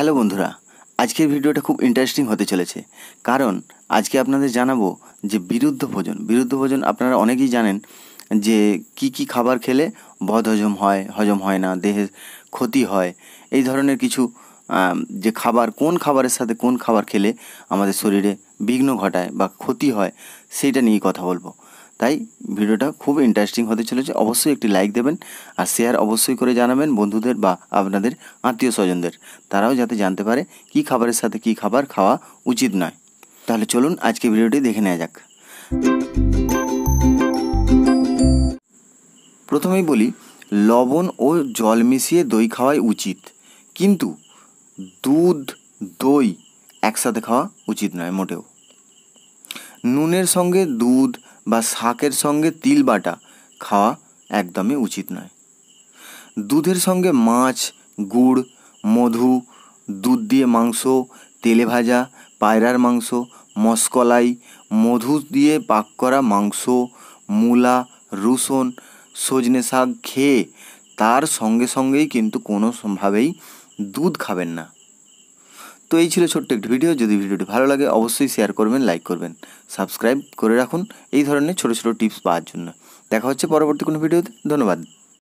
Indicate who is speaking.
Speaker 1: hello বন্ধুরা আজকের ভিডিওটা খুব ইন্টারেস্টিং হতে চলেছে কারণ আজকে আপনাদের জানাবো যে বিরুদ্ধ ভোজন বিরুদ্ধ ভোজন আপনারা অনেকেই জানেন যে কি কি খাবার খেলে বদ হজম হয় হজম হয় না দেহের ক্ষতি হয় এই ধরনের কিছু যে খাবার কোন খাবারের সাথে কোন খাবার খেলে আমাদের শরীরে বিঘ্ন ঘটায় বা ক্ষতি হয় সেইটা নিয়ে কথা বলবো তাই ভিডিওটা খুব ইন্টারেস্টিং হতে চলেছে অবশ্যই একটি লাইক দেবেন আর শেয়ার অবশ্যই করে জানাবেন বন্ধুদের বা আপনাদের আত্মীয় স্বজনদের তারাও যাতে জানতে পারে কি খাবারের সাথে কি খাবার খাওয়া উচিত নয় তাহলে চলুন আজকে ভিডিওটি দেখে নেওয়া যাক প্রথমেই বলি লবণ ও জল মিশিয়ে দই খাওয়াই উচিত কিন্তু দুধ দই একসাথে খাওয়া উচিত নয় মোটেও নুনের সঙ্গে দুধ বা শাকের সঙ্গে তিল বাটা খাওয়া একদমই উচিত নয় দুধের সঙ্গে মাছ গুড় মধু দুধ দিয়ে মাংস তেলে ভাজা পায়রার মাংস মসকলাই মধু দিয়ে পাক করা মাংস মূলা রসুন সজনে শাক খেয়ে তার সঙ্গে সঙ্গেই কিন্তু কোনোভাবেই দুধ খাবেন না তো এই ছিল ছোট্ট একটি ভিডিও যদি ভিডিওটি ভালো লাগে অবশ্যই শেয়ার করবেন লাইক করবেন সাবস্ক্রাইব করে রাখুন এই ধরনের ছোটো ছোটো টিপস পাওয়ার জন্য দেখা হচ্ছে পরবর্তী কোনো ভিডিওতে ধন্যবাদ